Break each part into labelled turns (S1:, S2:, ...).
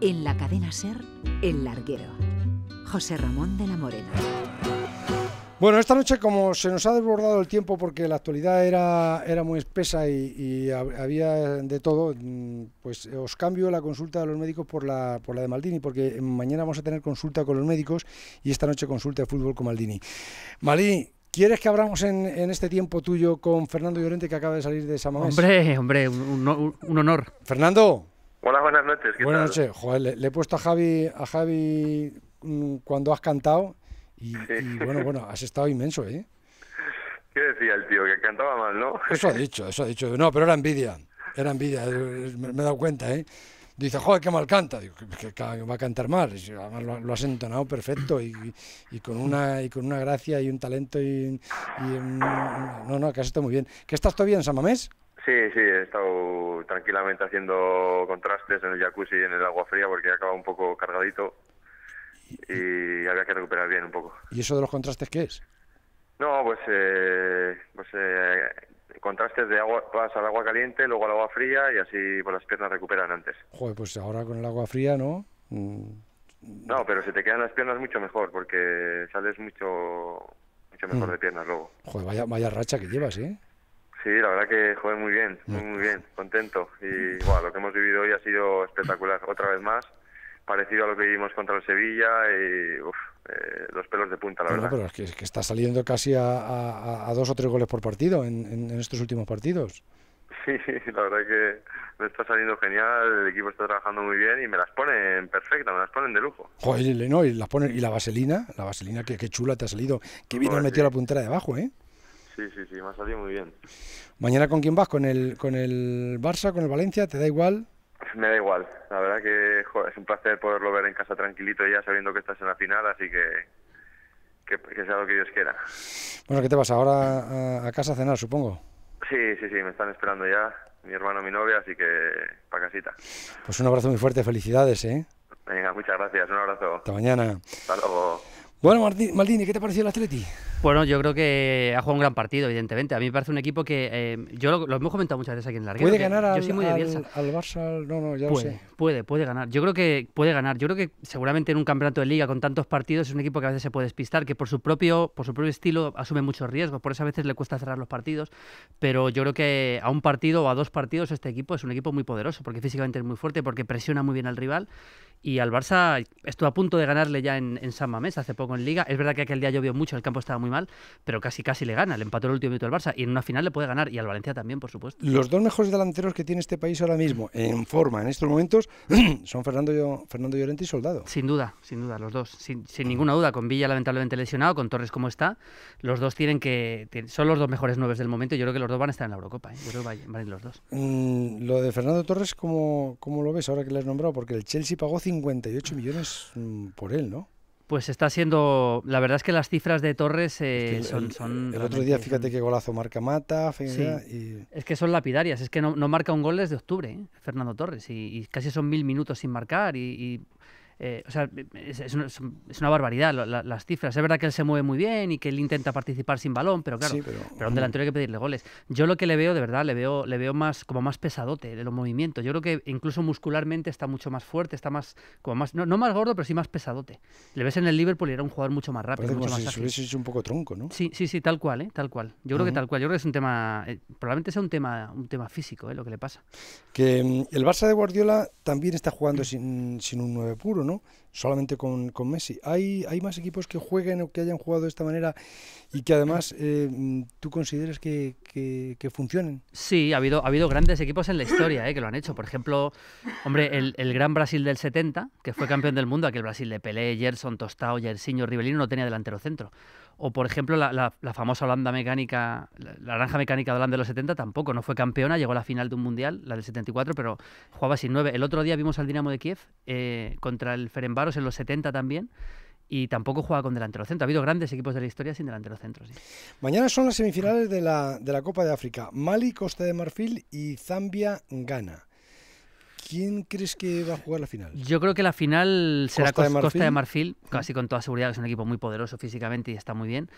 S1: En la cadena Ser, El Larguero. José Ramón de la Morena.
S2: Bueno, esta noche como se nos ha desbordado el tiempo porque la actualidad era, era muy espesa y, había de todo, mm, pues os cambio la consulta de los médicos por la, por la de Maldini, porque mañana vamos a tener consulta con los médicos y esta noche consulta de fútbol con Maldini. Maldini, ¿Quieres que abramos en, este tiempo tuyo con Fernando Llorente que acaba de salir de Samamés? Hombre, hombre, un honor. Fernando, Hola, buenas noches. buenas noches. Joder, le, he puesto a Javi, a Javi mm, cuando has cantado y, bueno, bueno, has estado inmenso, ¿eh?
S3: ¿Qué decía el tío? Que cantaba mal, ¿no? Eso ha dicho,
S2: eso ha dicho. No, pero era envidia. Era envidia, me, he dado cuenta, ¿eh? Dice, joder, qué mal canta. Digo, que, va a cantar mal. lo, has entonado perfecto y, con una, y con una gracia y un talento y... no, no, que has estado muy bien. ¿Qué estás todavía en San Mamés?
S3: Sí, sí, he estado tranquilamente haciendo contrastes en el jacuzzi y en el agua fría porque acabado un poco cargadito y había que recuperar bien un poco.
S2: ¿Y eso de los contrastes qué es?
S3: No, pues, eh, pues eh, contrastes de agua, vas al agua caliente, luego al agua fría y así pues, las piernas recuperan antes.
S2: Joder, pues ahora con el agua fría, ¿no? Mm.
S3: No, pero si te quedan las piernas mucho mejor porque sales mucho, mucho mejor mm. de
S2: piernas luego. Joder, vaya racha que llevas, ¿eh?
S3: Sí, la verdad que jugué muy bien, muy, muy bien, contento. Y lo que hemos vivido hoy ha sido espectacular, otra vez más, parecido a lo que vimos contra el Sevilla y eh, los pelos de punta, la verdad. Pero es
S2: que, está saliendo casi a, dos o tres goles por partido en, estos últimos partidos.
S3: Sí, la verdad que me está saliendo genial, el equipo está trabajando muy bien y me las ponen perfecta, me las ponen de lujo.
S2: Joder, y las ponen, y la vaselina, la vaselina que, chula te ha salido, que bien metió la puntera debajo, ¿eh?
S3: Sí, sí, sí, me ha muy bien.
S2: ¿Mañana con quién vas? ¿Con el, con el Barça, con el Valencia? ¿Te da igual?
S3: Me da igual. La verdad que es un placer poderlo ver en casa tranquilito ya sabiendo que estás en la final, así que que, sea lo que Dios quiera.
S2: Bueno, ¿qué te vas ahora a, casa a cenar, supongo?
S3: Sí, sí, sí, me están esperando ya mi hermano, mi novia, así que para casita.
S2: Pues un abrazo muy fuerte, felicidades, ¿eh? Venga, muchas gracias, un abrazo. Hasta mañana. Hasta luego.
S1: Bueno, Maldini, ¿qué te pareció el Atleti? Bueno, yo creo que ha jugado un gran partido, evidentemente. A mí me parece un equipo que. Eh, yo lo, hemos comentado muchas veces aquí en la ¿Puede ganar al,
S2: Barça? No, no, ya puede, sé.
S1: Puede, puede ganar. Yo creo que puede ganar. Yo creo que seguramente en un campeonato de liga con tantos partidos es un equipo que a veces se puede despistar, que por su propio, por su propio estilo asume muchos riesgos. Por eso a veces le cuesta cerrar los partidos. Pero yo creo que a un partido o a dos partidos este equipo es un equipo muy poderoso, porque físicamente es muy fuerte, porque presiona muy bien al rival. Y al Barça estuvo a punto de ganarle ya en, en San Mamés hace poco Liga. Es verdad que aquel día llovió mucho, el campo estaba muy mal, pero casi casi le gana. Le empató el último minuto al Barça y en una final le puede ganar y al Valencia también, por supuesto.
S2: Los dos mejores delanteros que tiene este país ahora mismo en forma en estos momentos son Fernando, Fernando Llorente
S1: y Soldado. Sin duda, sin duda, los dos. Sin, ninguna duda, con Villa lamentablemente lesionado, con Torres como está, los dos tienen que. Son los dos mejores nueves del momento yo creo que los dos van a estar en la Eurocopa. ¿eh? creo que van los dos.
S2: Mm, lo de Fernando Torres, ¿cómo, ¿cómo lo ves ahora que le has nombrado? Porque el Chelsea pagó 58
S1: millones mm, por él, ¿no? Pues está siendo, la verdad es que las cifras de Torres eh, son, El otro día
S2: fíjate qué golazo marca Mata, Es
S1: que son lapidarias, es que no, marca un gol desde octubre, ¿eh? Fernando Torres, y, casi son mil minutos sin marcar y eh, o sea, es, una, barbaridad las cifras. Es verdad que él se mueve muy bien y que él intenta participar sin balón, pero claro, un delantero hay que pedirle goles. Yo lo que le veo, de verdad, le veo, le veo más como más pesadote de los movimientos. Yo creo que incluso muscularmente está mucho más fuerte, está más, como más, no, más gordo, pero sí más pesadote. Le ves en el Liverpool y era un jugador mucho más rápido. Mucho más si un poco tronco, ¿no? Sí, sí, sí, tal cual, ¿eh? tal cual. Yo creo que tal cual. Yo creo que es un tema, eh, probablemente sea un tema, un tema físico, ¿eh? lo que le pasa.
S2: Que mm, el Barça de Guardiola también está jugando sin, sin un 9 puro, solamente con, Messi. ¿Hay, ¿Hay más equipos que jueguen o que hayan jugado de esta manera y que además eh, tú consideres que, que, funcionen?
S1: Sí, ha habido, ha habido grandes equipos en la historia eh, que lo han hecho. Por ejemplo, hombre, el, el, Gran Brasil del 70, que fue campeón del mundo, aquel Brasil de Pelé, Gerson, Tostao, Jairzinho, Rivelino no tenía delantero centro. O, por ejemplo, la, famosa Holanda mecánica, la, naranja mecánica de Holanda de los 70 tampoco, no fue campeona, llegó a la final de un mundial, la del 74, pero jugaba sin nueve El otro día vimos al Dinamo de Kiev eh, contra el Ferenbaros en los 70 también y tampoco juega con delantero centro. Ha habido grandes equipos de la historia sin delantero centro.
S2: Mañana son las semifinales de la, de la Copa de África. Mali, Costa de Marfil y Zambia, Ghana. ¿Quién crees que va a jugar la final?
S1: Yo creo que la final será Costa, de Marfil, casi con toda seguridad, es un equipo muy poderoso físicamente y está muy bien.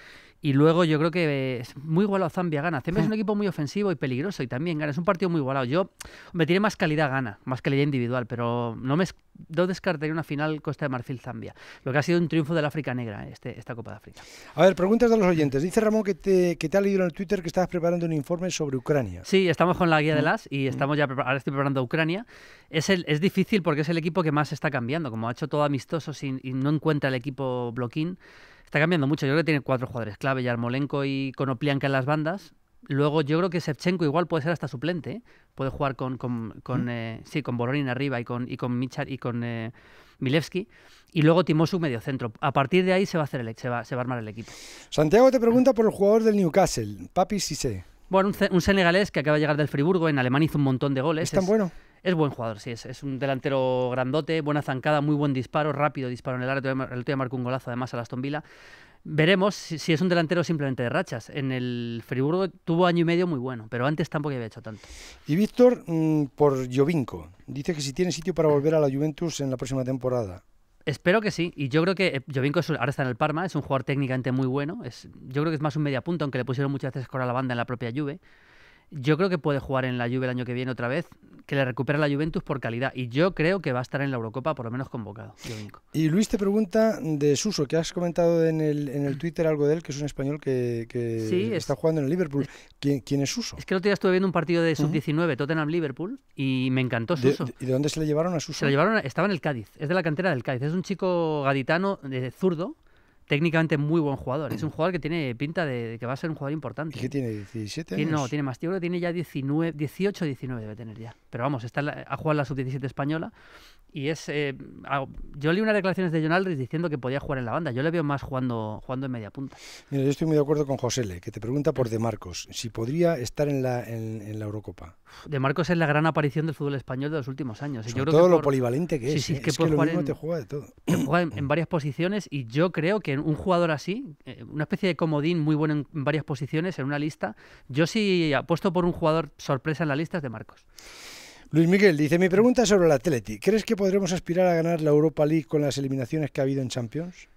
S1: Y luego yo creo que es muy igualado Zambia gana. Zambia es un equipo muy ofensivo y peligroso y también gana. Es un partido muy igualado. Yo me tiene más calidad gana, más calidad individual, pero no me no descartaría una final Costa de Marfil Zambia, lo que ha sido un triunfo de la África Negra eh, este, esta Copa de África.
S2: A ver, preguntas de los oyentes. Dice Ramón que te, que te ha leído en el Twitter que estabas preparando un informe sobre Ucrania.
S1: Sí, estamos con la guía de las y estamos ya ahora estoy preparando Ucrania. Es, el, es difícil porque es el equipo que más está cambiando. Como ha hecho todo amistoso sin, y no encuentra el equipo bloquín, está cambiando mucho. Yo creo que tiene cuatro jugadores clave, Yarmolenko y Konoplianka en las bandas. Luego yo creo que Sevchenko igual puede ser hasta suplente. ¿eh? Puede jugar con, con, mm. eh, sí, con Boronin arriba y con, y con Michar y con eh, Milevski. Y luego Timosu medio centro. A partir de ahí se va a hacer el, se va, a armar el equipo.
S2: Santiago te pregunta por el jugador del Newcastle, Papi sé.
S1: Bueno, un, senegalés que acaba de llegar del Friburgo, en Alemania hizo un montón de goles. ¿Es tan bueno? Es buen jugador, sí, es, es, un delantero grandote, buena zancada, muy buen disparo, rápido disparo en el área. El otro día marcó un golazo además a la Aston Villa. Veremos si, es un delantero simplemente de rachas. En el Friburgo tuvo año y medio muy bueno, pero antes tampoco había hecho tanto.
S2: Y Víctor, mm, por Jovinko, dice que si tiene sitio para volver a la Juventus en la próxima temporada.
S1: Espero que sí, y yo creo que eh, Jovinko ahora está en el Parma, es un jugador técnicamente muy bueno, es, yo creo que es más un media punto, aunque le pusieron muchas veces con a la banda en la propia lluvia. Yo creo que puede jugar en la Juve el año que viene otra vez, que le recupera la Juventus por calidad. Y yo creo que va a estar en la Eurocopa, por lo menos convocado.
S2: Y Luis te pregunta de Suso, que has comentado en el, en el Twitter algo de él, que es un español que, que está jugando en el Liverpool. ¿Quién, es Suso? Es
S1: que el otro día estuve viendo un partido de sub-19, Tottenham-Liverpool, y me encantó Suso.
S2: ¿Y de dónde se le llevaron a Suso? Se llevaron,
S1: estaba en el Cádiz, es de la cantera del Cádiz. Es un chico gaditano, de eh, zurdo, técnicamente muy buen jugador. Es un jugador que tiene pinta de, que va a ser un jugador importante. ¿Y qué tiene 17 años? no, tiene más. tiene ya 19, 18 19 debe tener ya. Pero vamos, está, a jugar la sub-17 española y es. Eh, yo leí unas declaraciones de John Aldridge diciendo que podía jugar en la banda. Yo le veo más jugando, jugando en media punta. Mira, yo estoy
S2: muy de acuerdo con José Le que te pregunta por De Marcos, si podría estar en la, en, Eurocopa.
S1: De Marcos es la gran aparición del fútbol español de los últimos años. ¿eh? Sobre todo lo polivalente que es. Sí, ¿eh? sí, que, es que lo mismo te juega de todo. Te juega en, varias posiciones y yo creo que un jugador así, una especie de comodín muy bueno en, varias posiciones, en una lista, yo sí apuesto por un jugador sorpresa en la lista es De Marcos.
S2: Luis Miguel dice, mi pregunta es sobre el Atleti. ¿Crees que podremos aspirar a ganar la Europa League con las eliminaciones que ha habido en Champions?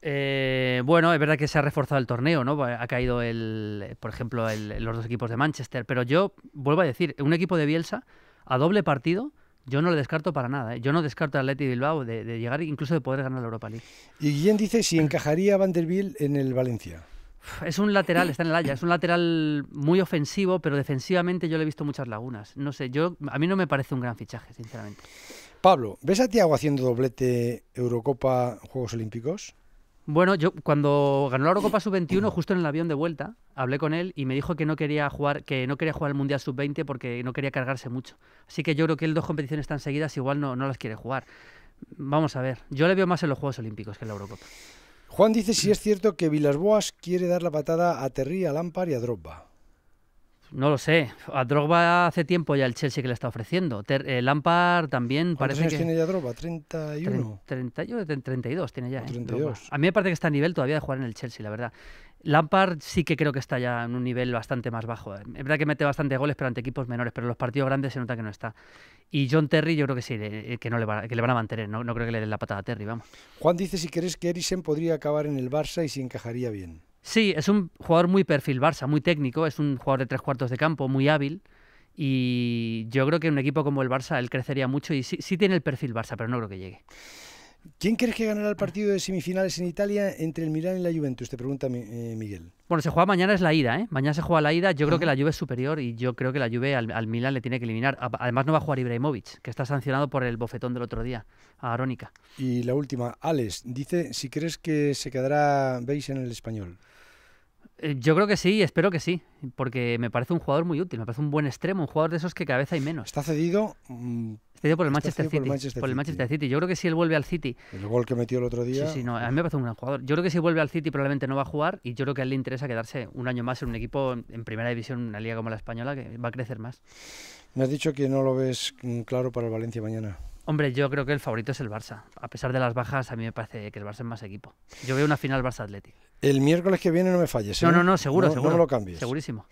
S1: Eh, bueno, es verdad que se ha reforzado el torneo, ¿no? Ha caído, el, por ejemplo, los dos equipos de Manchester. Pero yo, vuelvo a decir, un equipo de Bielsa a doble partido, yo no le descarto para nada. ¿eh? Yo no descarto al Atleti Bilbao de, llegar, incluso de poder ganar la Europa League.
S2: Y Guillén dice si encajaría Vanderbilt en el Valencia.
S1: Es un lateral, está en el Haya, es un lateral muy ofensivo, pero defensivamente yo le he visto muchas lagunas. No sé, yo a mí no me parece un gran fichaje, sinceramente. Pablo,
S2: ¿ves a Tiago haciendo doblete Eurocopa Juegos Olímpicos?
S1: Bueno, yo cuando ganó la Eurocopa Sub-21, justo en el avión de vuelta, hablé con él y me dijo que no quería jugar, que no quería jugar el Mundial Sub-20 porque no quería cargarse mucho. Así que yo creo que él dos competiciones tan seguidas igual no, no las quiere jugar. Vamos a ver. Yo le veo más en los Juegos Olímpicos que en la Eurocopa.
S2: Juan dice si es cierto que Villasboas quiere dar la patada a Terry, a
S1: Lampard y a Drogba. No lo sé. A Drogba hace tiempo ya el Chelsea que le está ofreciendo. El eh, Lampard también parece años que... tiene ya Drogba? ¿31? 30, 32 tiene ya. ¿eh? A mí me parece que está a nivel todavía de jugar en el Chelsea, la verdad. Lampard sí que creo que está ya en un nivel bastante más bajo. ¿eh? Es verdad que mete bastante goles, pero ante equipos menores, pero en los partidos grandes se nota que no está. Y John Terry yo creo que sí, eh, que, no le, van a mantener, no, creo que le den la patada a Terry, vamos.
S2: Juan dice si crees que Eriksen podría acabar en el Barça y si encajaría bien.
S1: Sí, es un jugador muy perfil Barça, muy técnico, es un jugador de tres cuartos de campo, muy hábil. Y yo creo que en un equipo como el Barça, él crecería mucho y sí tiene el perfil Barça, pero no creo que llegue.
S2: ¿Quién crees que ganará el partido de semifinales en Italia entre el Milan y la Juventus? Te pregunta eh, Miguel.
S1: Bueno, se juega mañana es la ida, ¿eh? Mañana se juega la ida. Yo creo que la Juve es superior y yo creo que la Juve al, al Milán le tiene que eliminar. Además no va a jugar Ibrahimovic, que está sancionado por el bofetón del otro día a Arónica.
S2: Y la última, Alex, dice si crees que se quedará veis en el español.
S1: Eh, yo creo que sí, espero que sí, porque me parece un jugador muy útil, me parece un buen extremo, un jugador de esos que cada vez hay menos. Está cedido. Mm, por el, Manchester, City, por el Manchester, City. Yo creo que si él vuelve al City.
S2: El gol que metió el otro día. Sí, sí, a mí me parece un
S1: gran jugador. Yo creo que si vuelve al City probablemente no va a jugar y yo creo que a él le interesa quedarse un año más en un equipo en primera división, una liga como la española, que va a crecer más.
S2: Me has dicho que no lo ves mm, claro para el Valencia mañana.
S1: Hombre, yo creo que el favorito es el Barça. A pesar de las bajas, a mí me parece que el Barça es más equipo. Yo veo una final Barça-Atlético.
S2: El miércoles que viene no me falles. ¿eh? No, no, no, seguro, seguro. No lo cambies.
S1: Segurísimo.